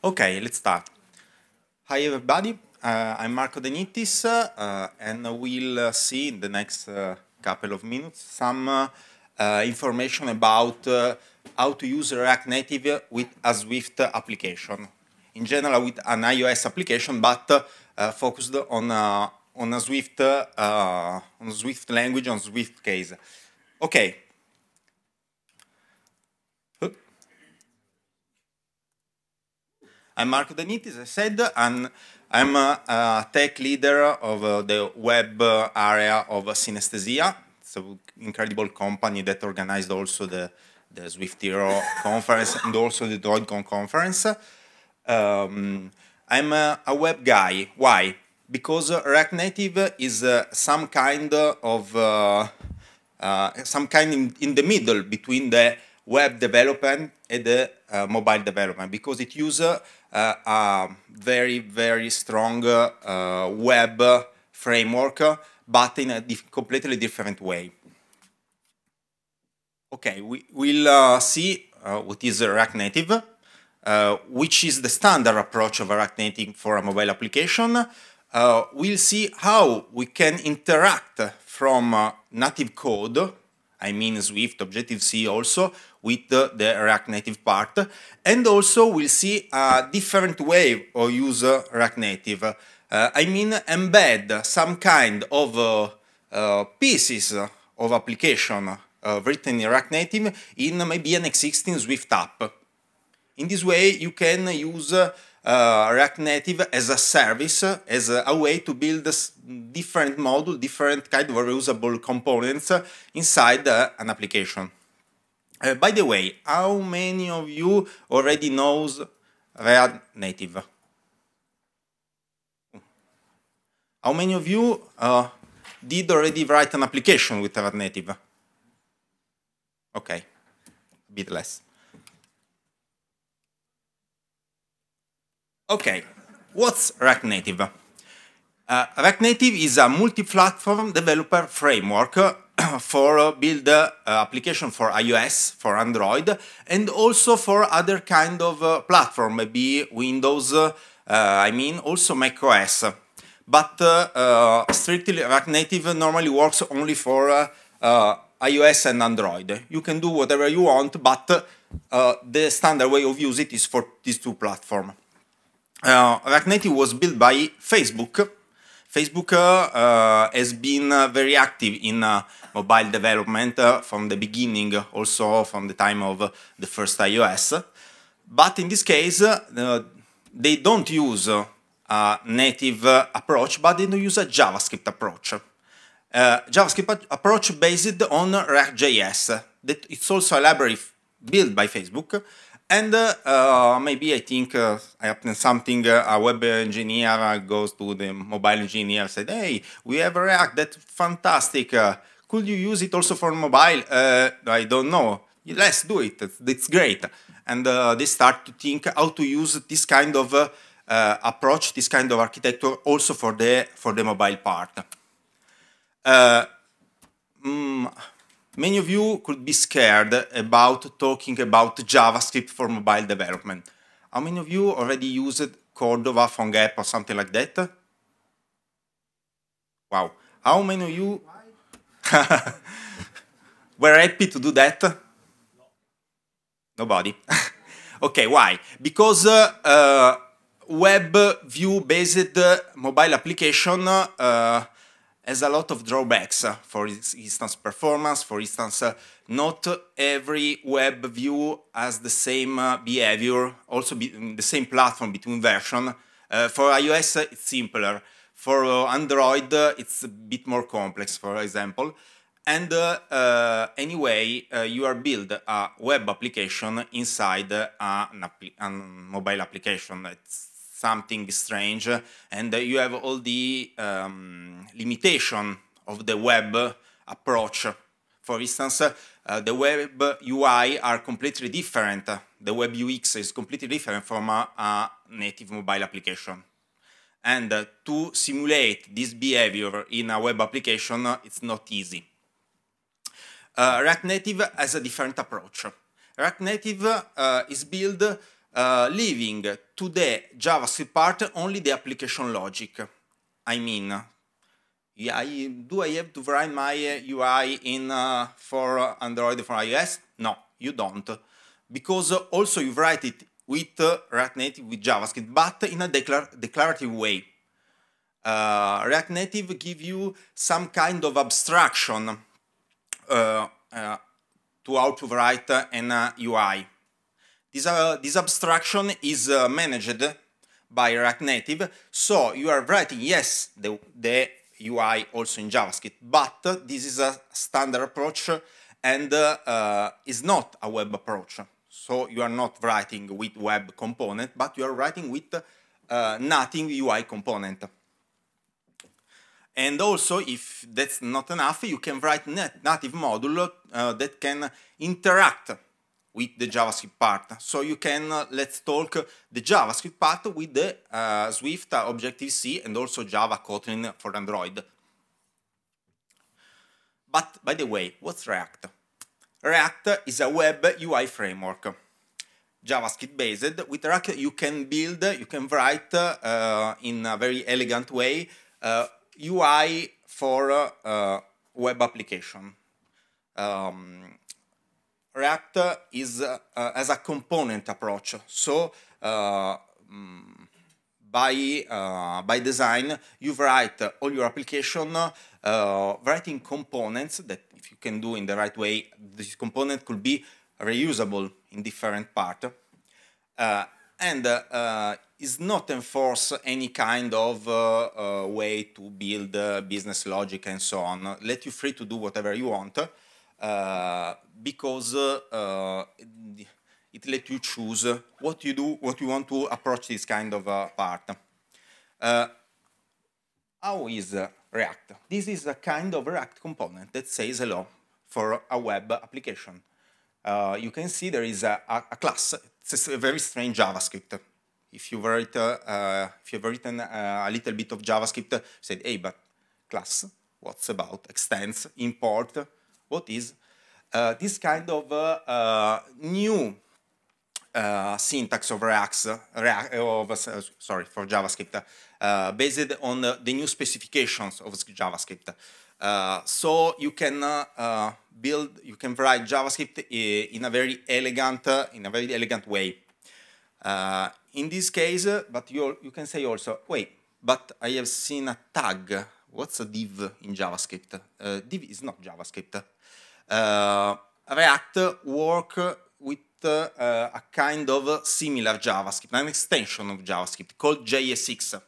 Okay, let's start. Hi everybody, uh, I'm Marco Denitis uh, and we'll uh, see in the next uh, couple of minutes some uh, uh, information about how to use React Native with a Swift application. In general with an iOS application but focused on, on a Swift, on Swift language, on Swift case. Okay, I'm Mark Danitis, I said, and I'm a, a tech leader of uh, the web area of synesthesia. It's an incredible company that organized also the, the Swift Hero conference and also the DroidCon conference. Um, I'm a, a, web guy. Why? Because React Native is uh, some kind of uh, uh, some kind in, in, the middle between the web development and the uh, mobile development because it uses uh, uh, a very, very strong uh, web framework, but in a completely different way. Okay, we will uh, see what is React Native, which is the standard approach of React Native for a mobile application. Uh, we'll see how we can interact from uh, native code, I mean Swift, Objective-C also, with the, the React Native part. And also we'll see a different way of use uh, React Native. Uh, I mean embed some kind of uh, uh, pieces of application uh, written in React Native in maybe an existing Swift app. In this way, you can use uh, React Native as a service, as a, way to build different module, different kind of reusable components inside an application. Uh, by the way, how many of you already knows React Native? How many of you uh, did already write an application with React Native? Okay, a bit less. Okay, what's React Native? Uh, React Native is a multi-platform developer framework for uh, build uh, application for iOS, for Android, and also for other kind of uh, platform, maybe Windows, I mean also macOS. But strictly React Native normally works only for iOS and Android. You can do whatever you want, but uh, the standard way of use it is for these two platforms. Uh, React Native was built by Facebook Facebook uh, uh, has been uh, very active in mobile development from the beginning, also from the time of the first iOS. But in this case, they don't use a native approach, but they use a JavaScript approach. Uh, JavaScript approach based on React.js. That it's also a library built by Facebook and uh, uh, maybe I think uh, happened something. Uh, a web engineer uh, goes to the mobile engineer and said, "Hey, we have React. That's fantastic. Uh, could you use it also for mobile? I don't know. Let's do it. It's great." And they start to think how to use this kind of approach, this kind of architecture, also for the for the mobile part. Mm, Many of you could be scared about talking about JavaScript for mobile development. How many of you already used Cordova, PhoneGap, or something like that? Wow. How many of you were happy to do that? Nobody. okay, why? Because uh, uh, web view based mobile application uh, has a lot of drawbacks, for instance, performance, for instance, uh, not every web view has the same uh, behavior, also be mm, the same platform between version. Uh, for iOS, it's simpler. For Android, it's a bit more complex, for example. And uh, uh, anyway, uh, you are build a web application inside an, an mobile application. It's something strange, and you have all the um, limitation of the web approach. For instance, uh, the web UI are completely different. The web UX is completely different from a, a native mobile application. And uh, to simulate this behavior in a web application, uh, it's not easy. Uh, React Native has a different approach. React Native uh, is built uh, leaving to the JavaScript part only the application logic. I mean, yeah, I, do I have to write my UI in uh, for Android for iOS? No, you don't, because also you write it with uh, React Native with JavaScript, but in a declar declarative way. Uh, React Native give you some kind of abstraction uh, uh, to how to write an UI. Uh, this, uh, this abstraction is uh, managed by React Native, so you are writing, yes, the, the UI also in JavaScript, but this is a standard approach and uh, uh, is not a web approach. So you are not writing with web component, but you are writing with uh, nothing UI component. And also, if that's not enough, you can write native module uh, that can interact with the JavaScript part. So you can, uh, let's talk the JavaScript part with the uh, Swift uh, Objective-C and also Java Kotlin for Android. But by the way, what's React? React is a web UI framework, JavaScript-based. With React you can build, you can write uh, in a very elegant way UI uh, for uh, web application. Um, React is uh, as a component approach. So uh, mm, by, uh, by design, you write uh, all your application uh, writing components that if you can do in the right way, this component could be reusable in different part. Uh, and is not enforce any kind of way to build business logic and so on. Let you free to do whatever you want. Uh, because uh, it lets you choose what you do, what you want to approach this kind of uh, part. how is React? This is a kind of React component that says hello for a web application. Uh, you can see there is a, a, a class. It's a very strange JavaScript. If you've, uh, if you've written a little bit of JavaScript, said, hey, but class, what's about? Extends, import, what is uh, this kind of uh, uh, new syntax of React, React of, sorry, for JavaScript, based on the new specifications of JavaScript. Uh, so you can uh, build, you can write JavaScript in a very elegant, in a very elegant way. in this case, but you you can say also, wait, but I have seen a tag. What's a div in JavaScript? div is not JavaScript. Eh, React work with eh, a kind of similar JavaScript, an extension of JavaScript called JSX. Uh,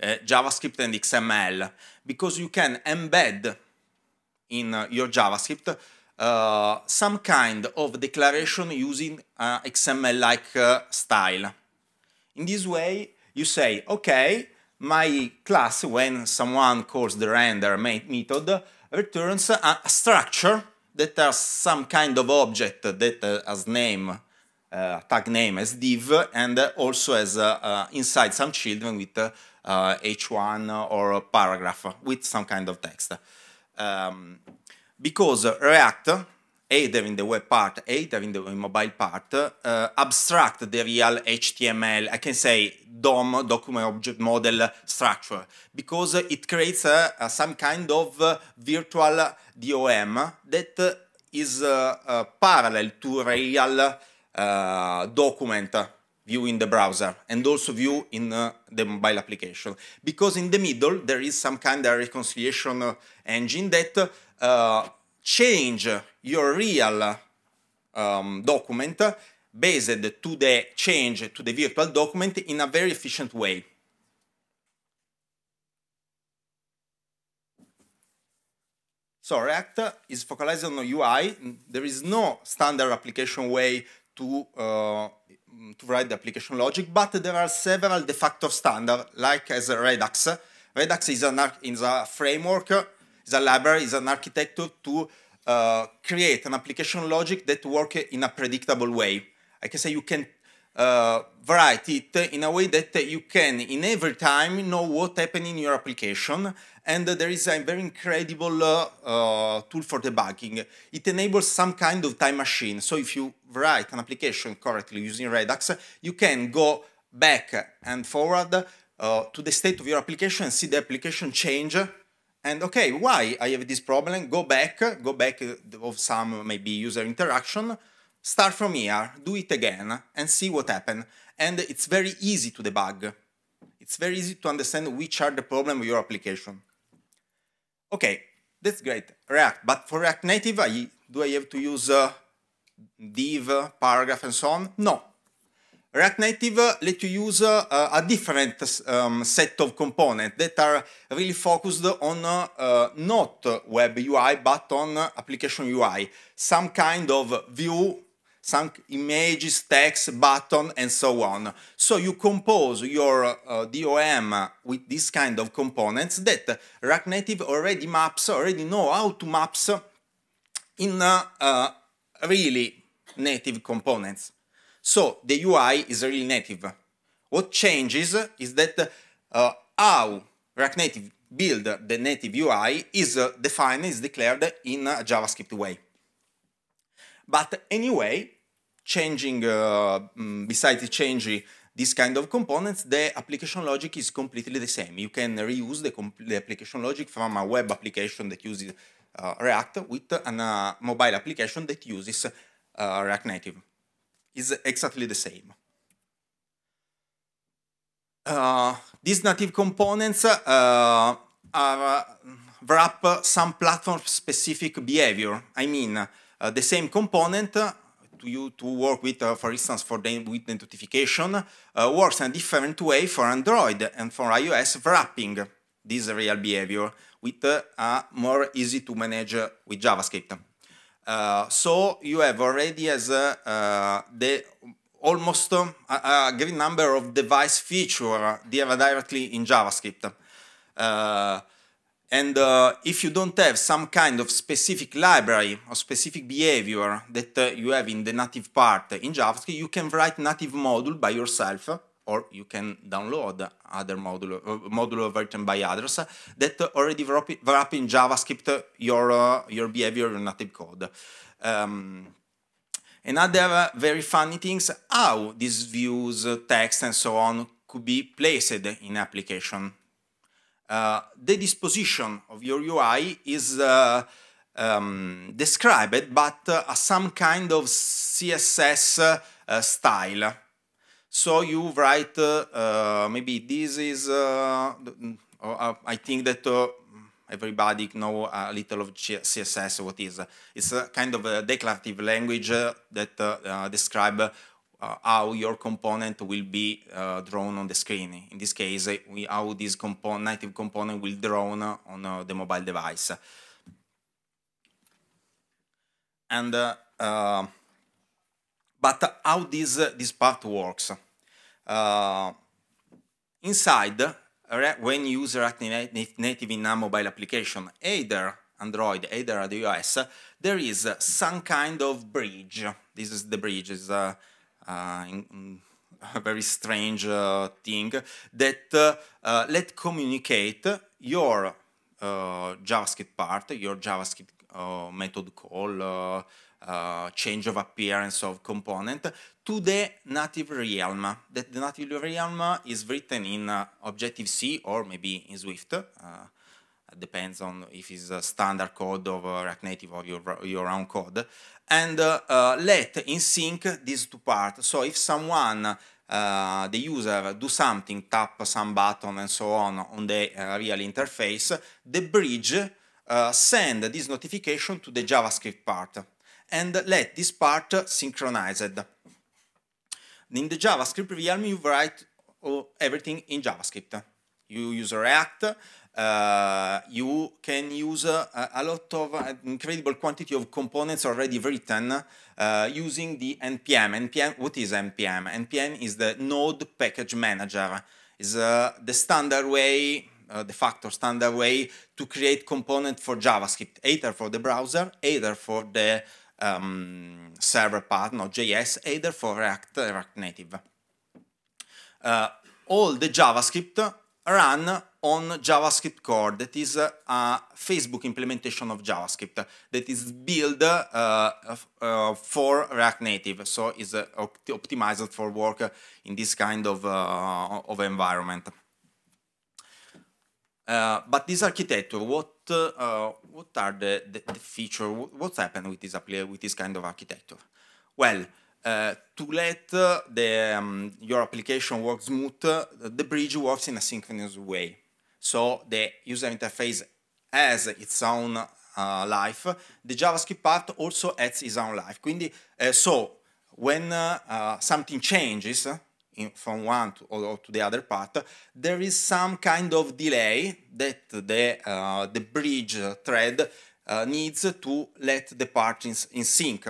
eh, JavaScript and XML because you can embed in uh, your JavaScript uh, some kind of declaration using XML-like style. In this way, you say, okay, my class, when someone calls the render method, returns a structure that has some kind of object that has name, uh, tag name as div, and also has uh, uh, inside some children with h1 or a paragraph with some kind of text. Um, because React either in the web part, either in the mobile part, uh, abstract the real HTML, I can say DOM, document object model structure, because it creates eh, eh, some kind of virtual DOM that is uh, parallel to real document view in the browser and also view in the mobile application. Because in the middle, there is some kind of reconciliation engine that change your real um, document based to the change to the virtual document in a very efficient way. So React is focalized on the UI. There is no standard application way to, uh, to write the application logic, but there are several de facto standards, like as Redux. Redux is, an, is a framework is a library, is an architecture to uh, create an application logic that work in a predictable way. I can say you can uh, write it in a way that you can, in every time, know what happened in your application. And there is a very incredible uh, uh tool for debugging. It enables some kind of time machine. So if you write an application correctly using Redux, you can go back and forward uh, to the state of your application and see the application change and okay, why I have this problem? Go back, go back of some maybe user interaction, start from here, do it again, and see what happened. And it's very easy to debug. It's very easy to understand which are the problem of your application. Okay, that's great, React. But for React Native, I, do I have to use uh, div, paragraph, and so on? No, React Native let you use uh, a different um, set of components that are really focused on uh, not web UI but on application UI, some kind of view, some images, text, button, and so on. So you compose your uh, DOM with this kind of components that React Native already maps, already know how to maps in uh, uh, really native components. So the UI is really native. What changes is that uh, how React Native build the native UI is uh, defined, is declared in a JavaScript way. But anyway, changing, uh, mm, besides changing this kind of components, the application logic is completely the same. You can reuse the, the application logic from a web application that uses uh, React with a uh, mobile application that uses uh, React Native is exactly the same. Uh, these native components uh, are, uh, wrap some platform-specific behavior. I mean, uh, the same component to you to work with, uh, for instance, for the with notification, uh, works in a different way for Android and for iOS wrapping this real behavior with a more easy to manage with JavaScript. Uh, so you have already as uh, the almost um, a, a great number of device feature there directly in JavaScript. Uh, and uh, if you don't have some kind of specific library or specific behavior that uh, you have in the native part in JavaScript, you can write native module by yourself or you can download other module, uh, module written by others that already wrap in JavaScript your, uh, your behavior, in native code. Um, another very funny things, how these views, uh, text, and so on could be placed in application. Uh, the disposition of your UI is uh, um, described, but uh, as some kind of CSS style so you write uh, uh maybe this is, uh, mm, uh, I think that everybody know a little of CSS, what is. It's a kind of a declarative language that uh, describe how your component will be drawn on the screen. In this case, we, how this compo native component will drawn on the mobile device. And but how this, this part works uh, inside when user active native in a mobile application, either Android, either iOS, there is some kind of bridge. This is the bridge, is a, uh, uh, a, very strange uh, thing that uh, uh let communicate your JavaScript part, your JavaScript method call, uh, change of appearance of component to the native realm. That the native realm is written in uh, Objective-C or maybe in Swift. Uh, depends on if it's a standard code of uh, React Native or your, your own code. And uh, let in sync these two parts. So if someone uh, the user do something, tap some button and so on on the uh, real interface, the bridge uh, send this notification to the JavaScript part and let this part synchronized. In the JavaScript realm, you write uh, everything in JavaScript. You use React, uh, you can use uh, a lot of uh, incredible quantity of components already written uh, using the npm. npm. What is npm? npm is the node package manager. Is uh, the standard way, the factor standard way to create component for JavaScript, either for the browser, either for the um, server path, Node.js, either for React or React Native. Uh, all the JavaScript run on JavaScript Core, that is a uh, Facebook implementation of JavaScript that is built uh, uh, for React Native, so is uh, optimized for work in this kind of, uh, of environment. Uh, but this architecture, what uh, what are the, the, the feature? What's happened with this with this kind of architecture? Well, uh, to let uh, the um, your application work smooth, uh, the bridge works in a synchronous way. So the user interface has its own life. The JavaScript part also adds its own life. Quindi, so when something changes, in, from one to, or, or, to the other part, there is some kind of delay that the, uh, the bridge thread uh, needs to let the parts in, in sync.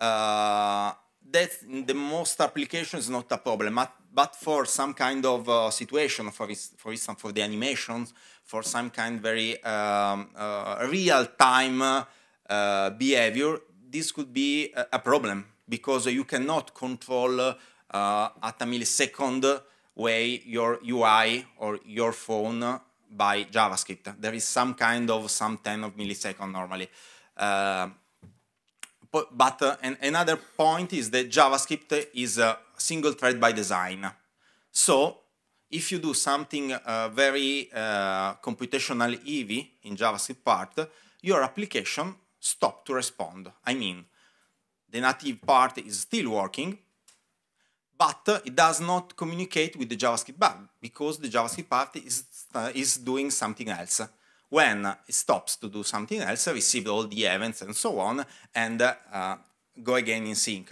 Uh, that in the most applications not a problem, but, but for some kind of uh, situation, for, for instance, for the animations, for some kind very um, uh, real-time uh, behavior, this could be a, a problem because you cannot control uh, uh, at a millisecond way your UI or your phone by JavaScript. There is some kind of some 10 of millisecond normally. Uh, but, uh, another point is that JavaScript is a single thread by design. So if you do something uh, very uh, computational heavy in JavaScript part, your application stop to respond. I mean, the native part is still working, but it does not communicate with the JavaScript bug because the JavaScript part is, uh, is doing something else. When it stops to do something else, receive all the events and so on, and uh, go again in sync.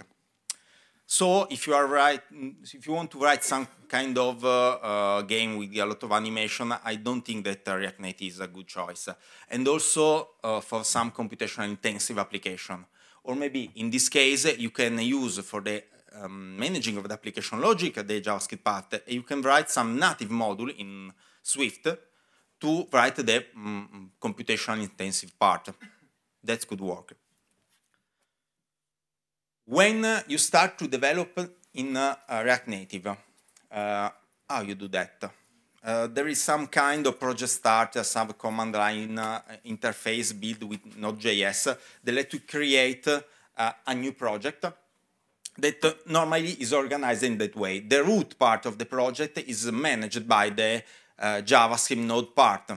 So if you are right, if you want to write some kind of uh, uh, game with a lot of animation, I don't think that uh, React Native is a good choice. And also uh, for some computational intensive application. Or maybe in this case, you can use for the um, managing of the application logic the JavaScript part, you can write some native module in Swift to write the um, computational intensive part. That could work. When uh, you start to develop in uh, React Native, uh, how you do that? Uh, there is some kind of project starter, some command line uh, interface built with Node.js that let you create uh, a new project that normally is organized in that way. The root part of the project is managed by the uh, JavaScript node part.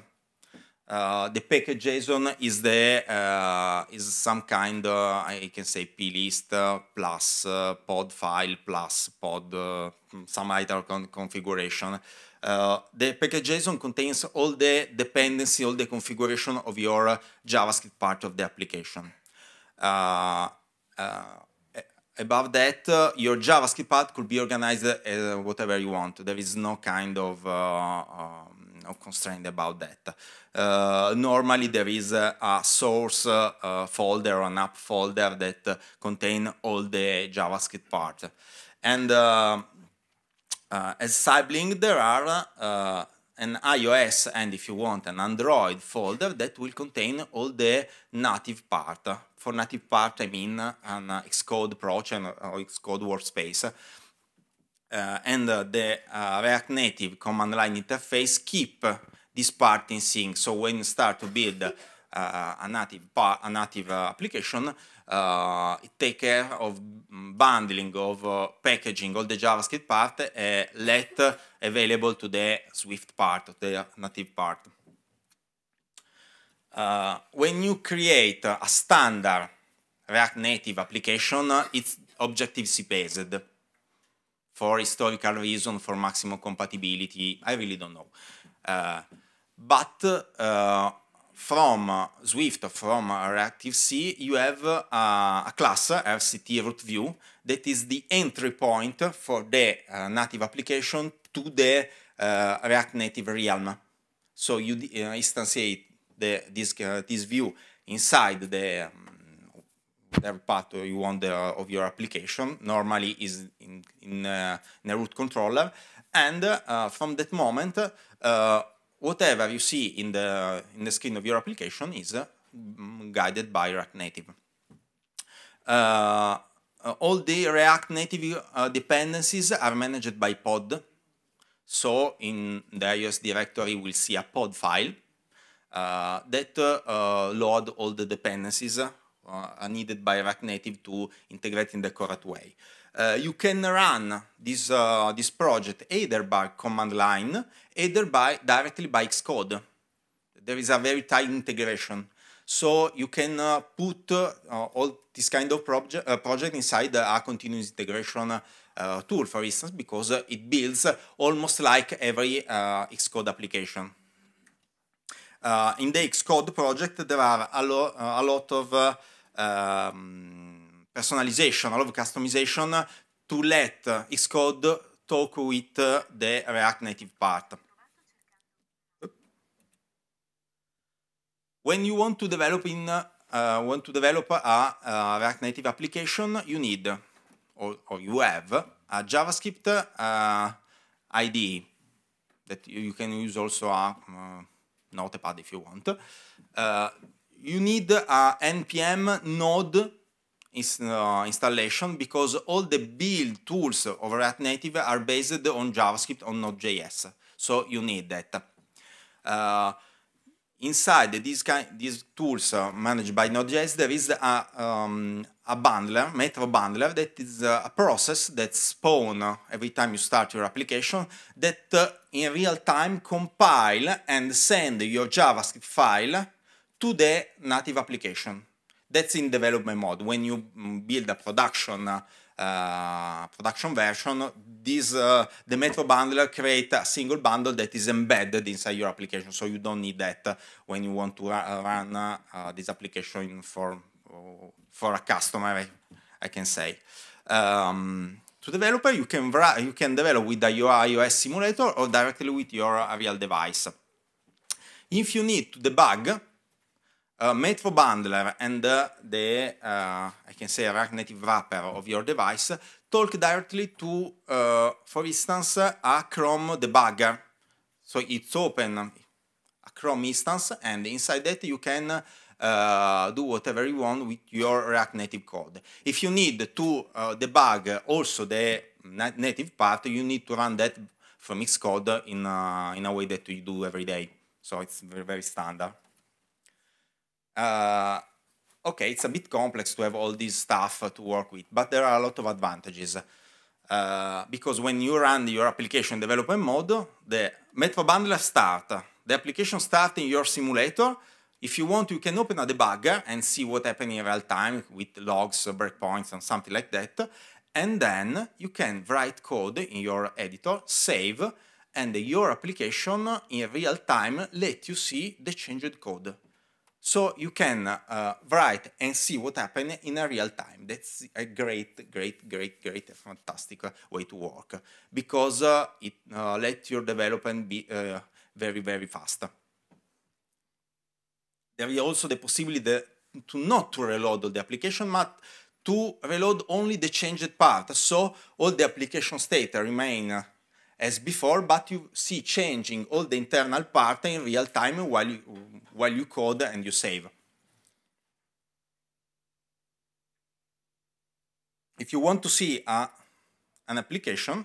Uh, the package.json is the uh, is some kind uh, I can say plist uh, plus uh, pod file plus pod uh, some other con configuration. the package.json contains all the dependency, all the configuration of your JavaScript part of the application above that, uh, your JavaScript path could be organized uh, whatever you want. There is no kind of uh, um, no constraint about that. Uh, normally, there is a, a source uh, uh, folder or an app folder that contain all the JavaScript part. And as sibling, there are an iOS and if you want an Android folder that will contain all the native part. For native part, I mean an Xcode project or uh, Xcode workspace. Uh, and uh, the uh, React Native command line interface keep this part in sync. So when you start to build uh, a native, a native uh, application, uh, take care of bundling, of uh, packaging all the JavaScript part uh, let available to the Swift part, the native part. Uh, when you create a standard React Native application, it's Objective-C based for historical reason, for maximum compatibility, I really don't know. Uh, but uh, from Swift, from Reactive-C, you have a class, RCT root view, that is the entry point for the uh, native application to the uh, React Native realm. So you uh, instantiate the, this, this view inside the um, part you want the, of your application normally is in, in, uh, in a root controller and uh, from that moment whatever you see in the, in the screen of your application is uh, guided by React Native. Uh, all the React Native uh, dependencies are managed by pod. So in the iOS directory, we'll see a pod file uh, that uh, load all the dependencies uh, needed by React Native to integrate in the correct way. Uh, you can run this, uh, this project either by command line, either by directly by Xcode. There is a very tight integration. So you can uh, put uh, all this kind of proje uh, project inside a continuous integration uh, tool, for instance, because it builds almost like every Xcode application. in the Xcode project, there are a, lo a lot of um, personalization, a lot of customization to let Xcode talk with the React Native part. When you want to develop in uh, want to develop a, a React Native application, you need or, or you have a JavaScript uh, IDE that you can use also a uh, uh, Notepad if you want. Uh, you need a npm node uh, installation because all the build tools of React Native are based on JavaScript on Node.js. So you need that. Uh, inside these, kind, these tools uh, managed by Node.js, there is a, um, a bundler, Metro bundler, that is uh, a process that spawns every time you start your application that uh, in real time compile and send your JavaScript file to the native application. That's in development mode. When you mm, build a production uh, production version, this, uh, the Metro bundler create a single bundle that is embedded inside your application, so you don't need that when you want to uh, run uh, uh, this application for uh, for a customer, I, I can say. Um, to developer, you can you can develop with the, your iOS simulator or directly with your real device. If you need to debug, uh, made for bundler and uh, the, uh, I can say, React Native wrapper of your device talk directly to, uh, for instance, a Chrome debugger. So it's open, a Chrome instance, and inside that you can uh, do whatever you want with your React Native code. If you need to uh, debug also the native part, you need to run that from Xcode in, in a way that you do every day. So it's very, very standard uh, okay, it's a bit complex to have all this stuff to work with, but there are a lot of advantages. Uh, because when you run your application development mode, the Metro Bundler start, the application start in your simulator. If you want, you can open a debugger and see what happened in real time with logs, breakpoints, and something like that. And then you can write code in your editor, save, and your application in real time let you see the changed code. So you can uh, write and see what happened in a real time. That's a great, great, great, great, uh, fantastic uh, way to work because uh, it uh, let your development be uh, very, very fast. There is also the possibility that, to not to reload all the application, but to reload only the changed part. So all the application state remain as before, but you see changing all the internal part in real time while you, while you code and you save. If you want to see a, uh, an application,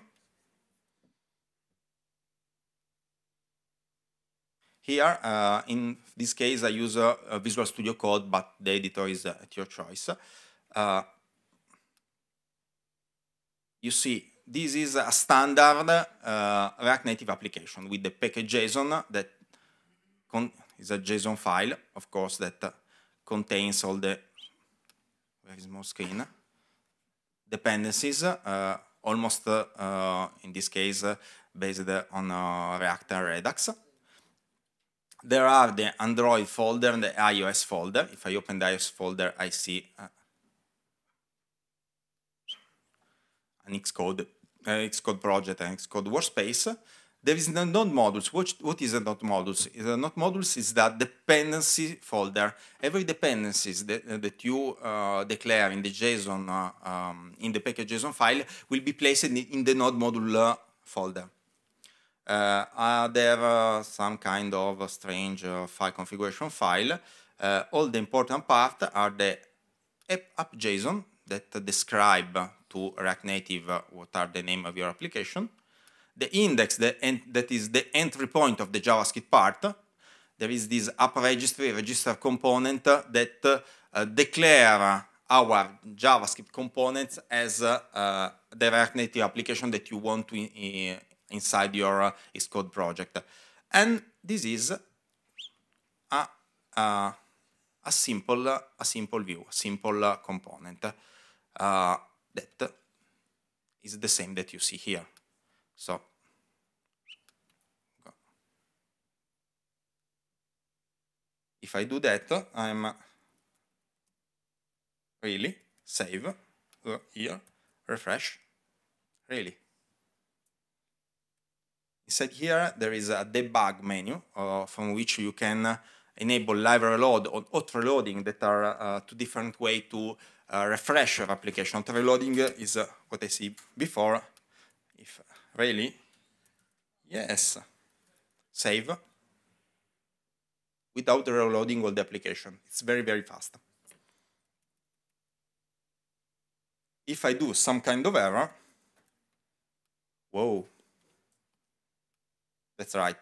here, uh, in this case, I use uh, Visual Studio Code, but the editor is uh, at your choice. Uh, you see this is a standard uh, React Native application with the package.json that is a JSON file, of course, that uh, contains all the where is more screen dependencies, uh, almost uh, uh, in this case uh, based on React and Redux. There are the Android folder and the iOS folder. If I open the iOS folder, I see an Xcode uh, Xcode project and Xcode workspace. There is a node modules. What, what is a node modules? The node modules is that dependency folder. Every dependencies that, uh, that you uh, declare in the JSON, uh, um, in the package.json file, will be placed in the, in the node module uh, folder. are there uh, some kind of strange file configuration file? all the important part are the app.json that describe to React Native, uh, what are the name of your application, the index the that is the entry point of the JavaScript part. There is this app registry register component uh, that uh, uh, declare our JavaScript components as uh, the React Native application that you want to in inside your uh, Xcode project. And this is a, a, a simple, a simple view, a simple component. Uh, that uh, is the same that you see here. So if I do that, I'm uh, really save uh, here, refresh, really. Inside here, there is a debug menu uh, from which you can enable live reload or auto reloading that are uh, two different way to uh, refresh of application. Auto reloading is uh, what I see before. If really, yes, save without reloading all the application. It's very, very fast. If I do some kind of error, whoa, that's right.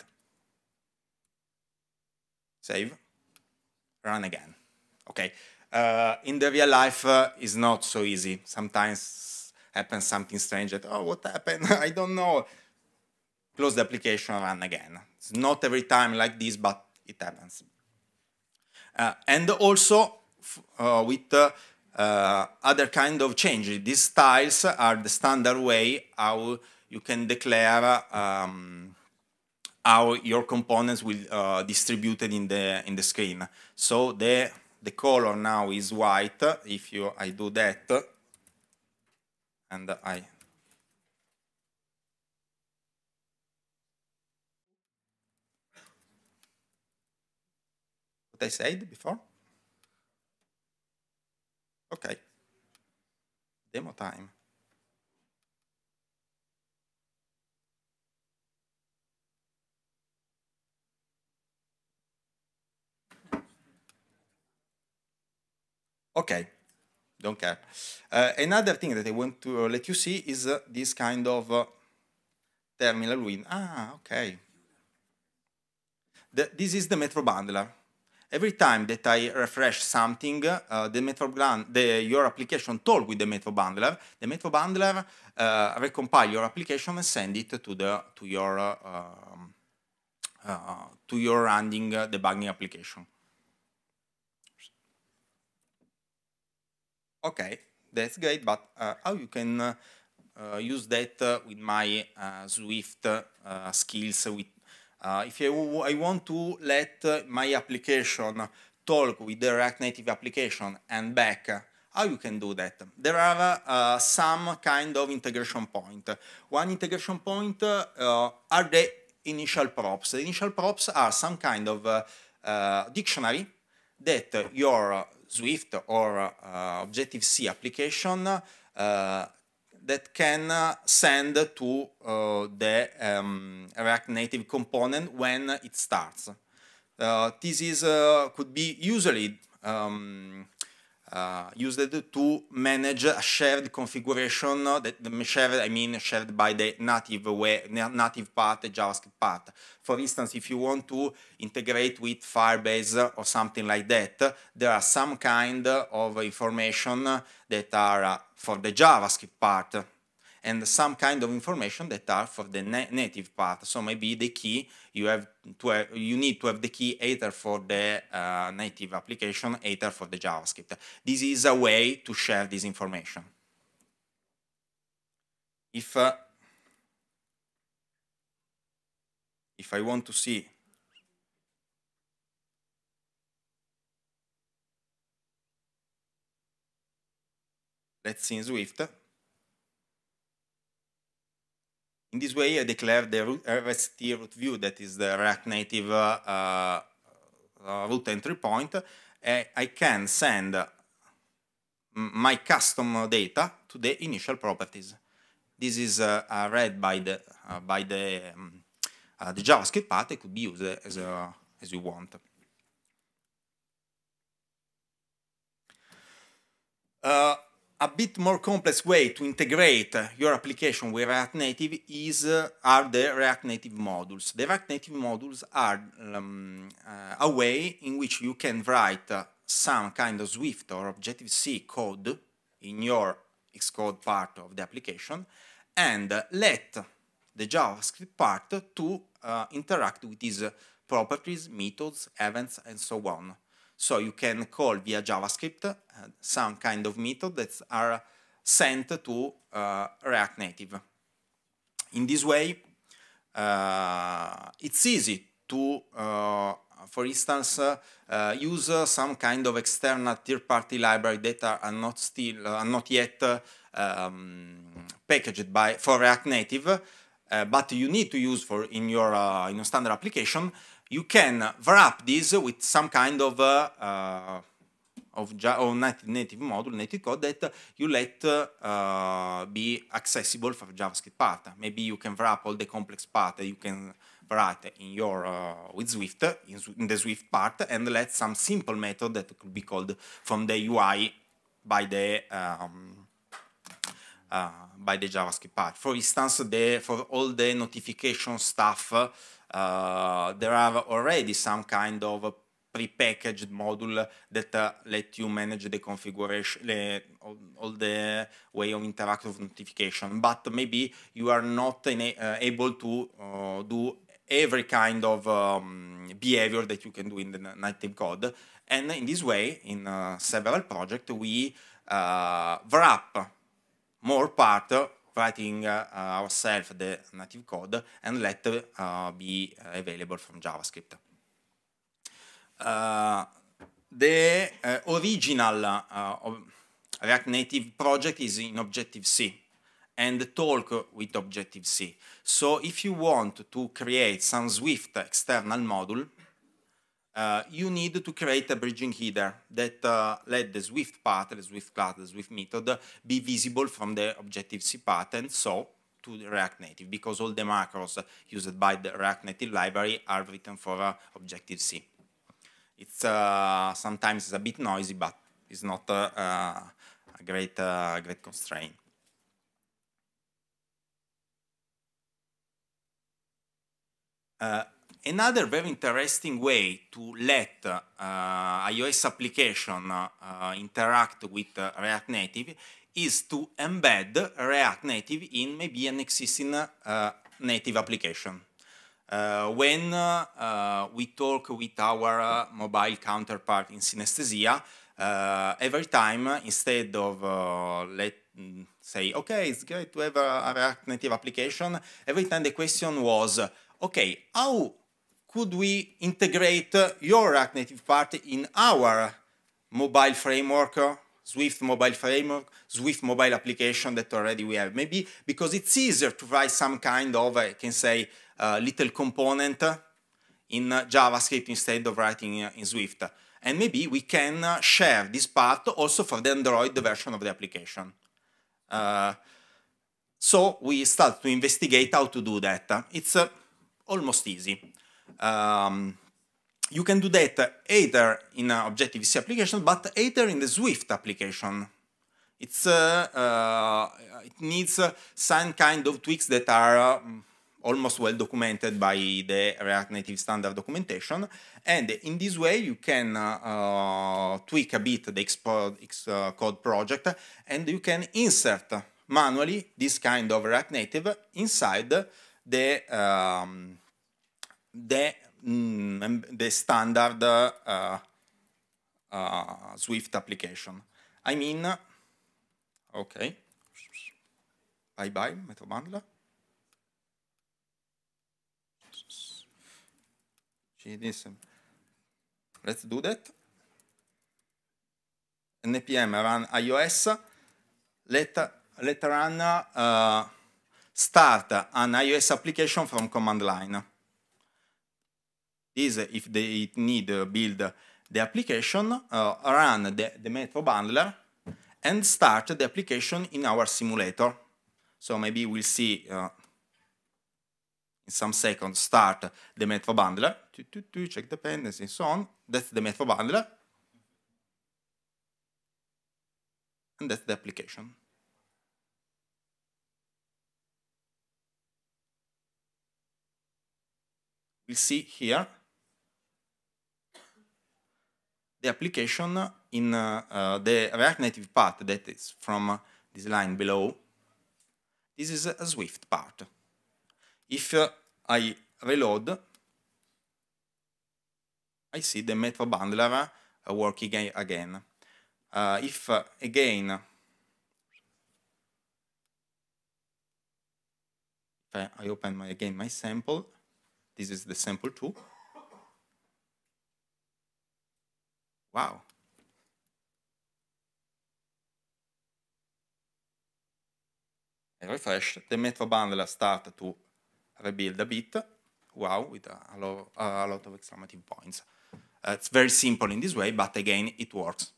Save, run again. Okay, uh, in the real life uh, is not so easy. Sometimes happens something strange that, oh, what happened? I don't know. Close the application, run again. It's not every time like this, but it happens. Uh, and also uh, with uh, uh, other kind of changes. These styles are the standard way how you can declare um, how your components will uh, distributed in the in the screen. So the the color now is white. If you, I do that, and I what I said before. Okay. Demo time. Okay, don't care. Uh, another thing that I want to let you see is uh, this kind of uh, terminal win. Ah, okay. The, this is the Metro Bundler. Every time that I refresh something, uh, the Metro the, your application talk with the Metro Bundler, the Metro Bundler uh, recompile your application and send it to the to your uh, um, to your running debugging application. okay, that's great, but uh, how you can uh, use that uh, with my Swift skills? With, if I, want to let my application talk with the React Native application and back, how you can do that? There are uh, some kind of integration point. One integration point uh, are the initial props. The initial props are some kind of uh, dictionary that your Swift or uh, Objective-C application uh, that can uh, send to the um, React Native component when it starts. this is, could be usually um, uh, used to manage a shared configuration uh, that the shared I mean shared by the native way native part the JavaScript part. For instance, if you want to integrate with Firebase or something like that, there are some kind of information that are uh, for the JavaScript part and some kind of information that are for the na native part. So maybe the key you have to have, you need to have the key either for the uh, native application, either for the JavaScript. This is a way to share this information. If uh, if I want to see let's see in Swift In this way, I declare the root, RST root view, that is the React Native uh, uh, uh root entry point. I can send my custom data to the initial properties. This is uh, uh, read by the by the um, the JavaScript path. It could be used as as you want. Uh, a bit more complex way to integrate your application with React Native is uh, are the React Native modules. The React Native modules are um, uh, a way in which you can write uh, some kind of Swift or Objective-C code in your Xcode part of the application and let the JavaScript part to uh, interact with these properties, methods, events, and so on. So you can call via JavaScript uh, some kind of method that are sent to uh, React Native. In this way, uh, it's easy to, for instance, use some kind of external third-party library that are not still, are not yet um, packaged by for React Native, uh, but you need to use for in your uh, in your standard application you can wrap this with some kind of uh, uh, of, native, native, module, native code that you let uh, be accessible for JavaScript part. Maybe you can wrap all the complex part you can write in your uh, with Swift in, in, the Swift part, and let some simple method that could be called from the UI by the um, uh, by the JavaScript part. For instance, the for all the notification stuff uh, there are already some kind of prepackaged module that uh, let you manage the configuration, the, all, all, the way of interactive notification. But maybe you are not a, uh, able to uh, do every kind of um, behavior that you can do in the native code. And in this way, in uh, several projects, we uh, wrap more part writing uh, ourselves the native code and let uh, be available from JavaScript. Uh, the original React Native project is in Objective-C and talk with Objective-C. So if you want to create some Swift external module, uh, you need to create a bridging header that uh, let the Swift path, the Swift class, the Swift method uh, be visible from the Objective-C path and so to React Native because all the macros used by the React Native library are written for uh, Objective-C. It's uh, sometimes it's a bit noisy, but it's not a great, great constraint. Uh, another very interesting way to let uh, iOS application uh, interact with uh, React Native is to embed React Native in maybe an existing native application. Uh, when uh, uh, we talk with our mobile counterpart in synesthesia, every time instead of let mm, say, okay, it's great to have a, a React Native application, every time the question was, okay, how could we integrate your React Native part in our mobile framework, Swift mobile framework, Swift mobile application that already we have? Maybe because it's easier to write some kind of, I can say, uh, little component in JavaScript instead of writing in Swift. And maybe we can share this part also for the Android version of the application. Uh, so we start to investigate how to do that. It's uh, almost easy. Um, you can do that either in an uh, Objective-C application, but either in the Swift application. It's, uh, uh, it needs some kind of tweaks that are um, almost well documented by the React Native standard documentation. And in this way, you can uh, tweak a bit the Xcode code project and you can insert manually this kind of React Native inside the um, the, mm, the standard uh, uh, Swift application. I mean, okay, bye-bye, MetaBundler. Let's do that. NPM run iOS. Let, let run uh, start an iOS application from command line. Is if they need to build the application, uh, run the, the metro bundler and start the application in our simulator. So maybe we'll see uh, in some seconds start the metro bundler, check dependencies and so on. That's the metro bundler. And that's the application. We'll see here the application in uh, uh, the React Native part that is from this line below. This is a Swift part. If uh, I reload, I see the Metro Bundler uh, working uh, uh, again. if again, I open my, again my sample, this is the sample 2. Wow. And refresh, the Metro bundler start to rebuild a bit. Wow, with a, lot, a lot of exclamation points. Uh, it's very simple in this way, but again, it works.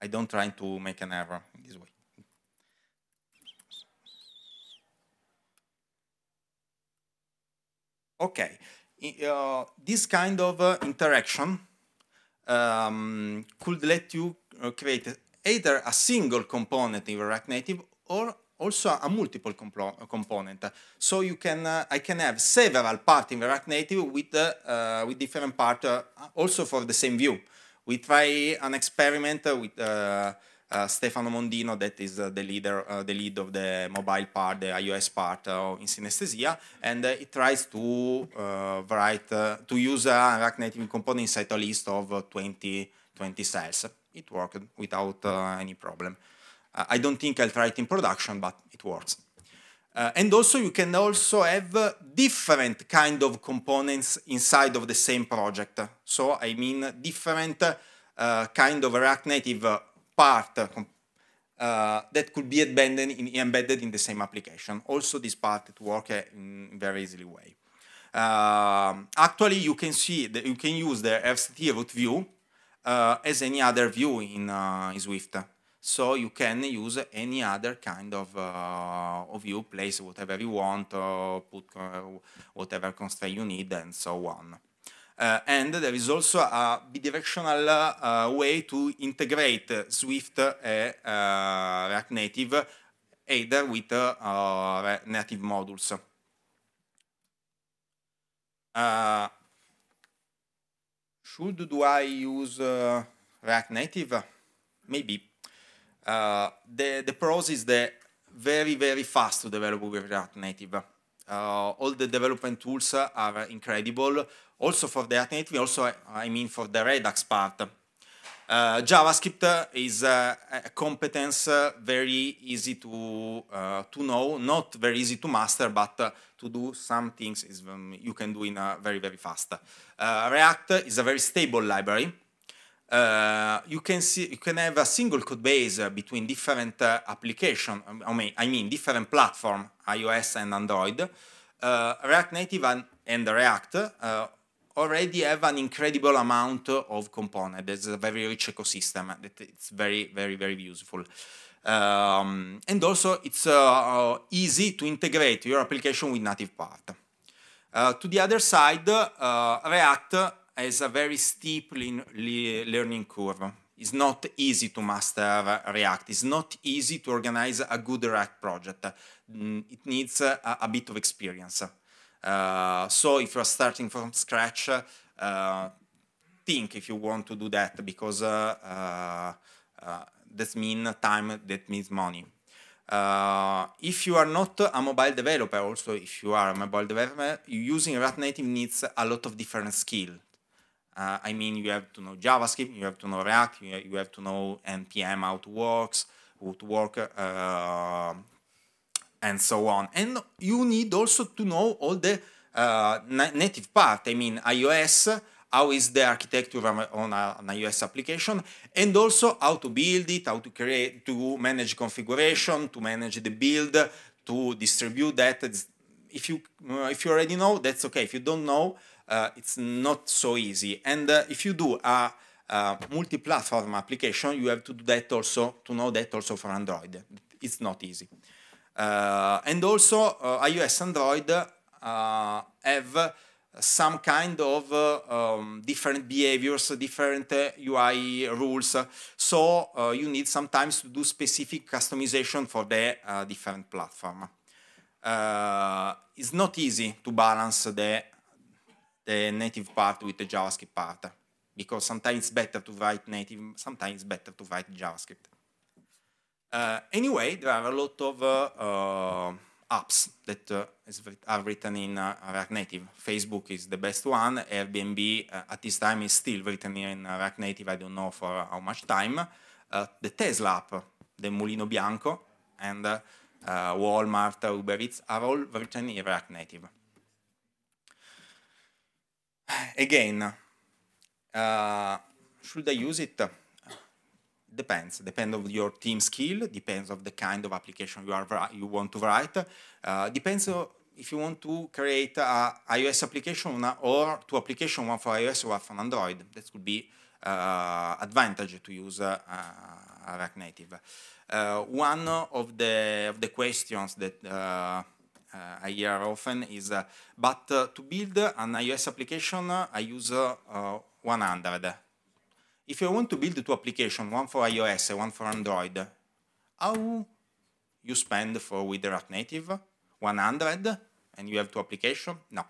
I don't try to make an error in this way. Okay, uh, this kind of uh, interaction um, could let you uh, create either a single component in React Native or also a multiple compo component. So you can, uh, I can have several parts in React Native with, uh, uh, with different parts also for the same view. We try an experiment with uh, Stefano Mondino, that is uh, the leader, uh, the lead of the mobile part, the iOS part in synesthesia, and it tries to write to use a React Native component inside a list of 20, 20 cells. It worked without any problem. I don't think I'll try it in production, but it works. Uh, and also you can also have uh, different kind of components inside of the same project. So I mean different uh, kind of React Native part uh, that could be embedded in, embedded in the same application. Also, this part to work uh, in very easily way. Uh, actually, you can see that you can use the FCT root view uh, as any other view in, uh, in Swift. So you can use any other kind of, uh, of view, place whatever you want, put whatever constraint you need, and so on. Uh, and there is also a bidirectional uh, way to integrate Swift and uh, React Native either with uh, native modules. Uh, should do I use uh, React Native? Maybe. the, the pros is the very, very fast to develop with React Native. all the development tools are incredible also for the React Native, also I mean for the Redux part. Uh, JavaScript is uh, a competence uh, very easy to uh, to know, not very easy to master, but uh, to do some things is, um, you can do in very very fast. React is a very stable library. you can see you can have a single code base between different uh, um, I mean, I mean different platform, iOS and Android. React Native and, and React already have an incredible amount of component. There's a very rich ecosystem that it's very, very, very useful. Um, and also it's uh, uh, easy to integrate your application with native part. Uh, to the other side, uh, React has a very steep learning curve. It's not easy to master React. It's not easy to organize a good React project. Mm, it needs a bit of experience. Uh, so if you're starting from scratch, uh, think if you want to do that because uh, that means time, that means money. Uh, if you are not a mobile developer, also if you are a mobile developer, using React Native needs a lot of different skills. Uh, I mean, you have to know JavaScript, you have to know React, you have to know NPM, how it works, how to work, uh, and so on. And you need also to know all the uh, native part. I mean, iOS, how is the architecture on a, an iOS application, and also how to build it, how to create, to manage configuration, to manage the build, to distribute that. If you uh, if you already know, that's okay. If you don't know, uh, it's not so easy. And uh, if you do a uh, multi-platform application, you have to do that also to know that also for Android. It's not easy. Uh, and also uh, iOS Android uh, have some kind of um, different behaviors, different UI rules. So you need sometimes to do specific customization for the different platform. it's not easy to balance the the native part with the JavaScript part because sometimes it's better to write native, sometimes it's better to write JavaScript. Uh, anyway, there are a lot of uh, apps that eh, are written in React Native. Facebook is the best one. Airbnb at this time is still written in React Native. I don't know for how much time. the Tesla app, the Mulino Bianco, and Walmart, Uber Eats are all written in React Native. Again, should I use it? depends. Depends of your team skill, depends of the kind of application you, are, you want to write, uh, depends if you want to create a iOS application or two application, one for iOS, one for Android. That could be uh, advantage to use uh, React Native. Uh, one of the, of the questions that uh, uh I hear often is, uh, but uh, to build an iOS application, I use 100 if you want to build two applications, one for iOS and one for Android, how you spend for with the React Native? 100 and you have two applications? No.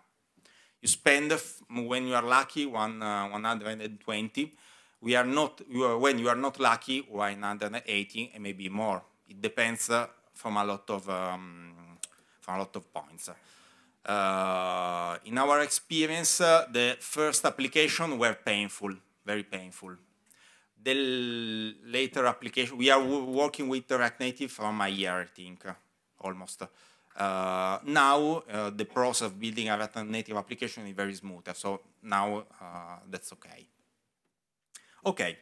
You spend, when you are lucky, one, uh, 120. We are not, you are, when you are not lucky, 180 and maybe more. It depends uh, from a lot of, um, from a lot of points. Uh, in our experience, uh, the first application were painful, very painful the later application, we are working with React Native from a year, I think, almost. Uh, now, uh, the process of building a React Native application is very smooth, uh, so now uh, that's okay. Okay,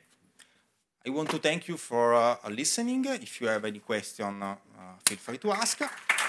I want to thank you for uh, listening. If you have any question, uh, feel free to ask.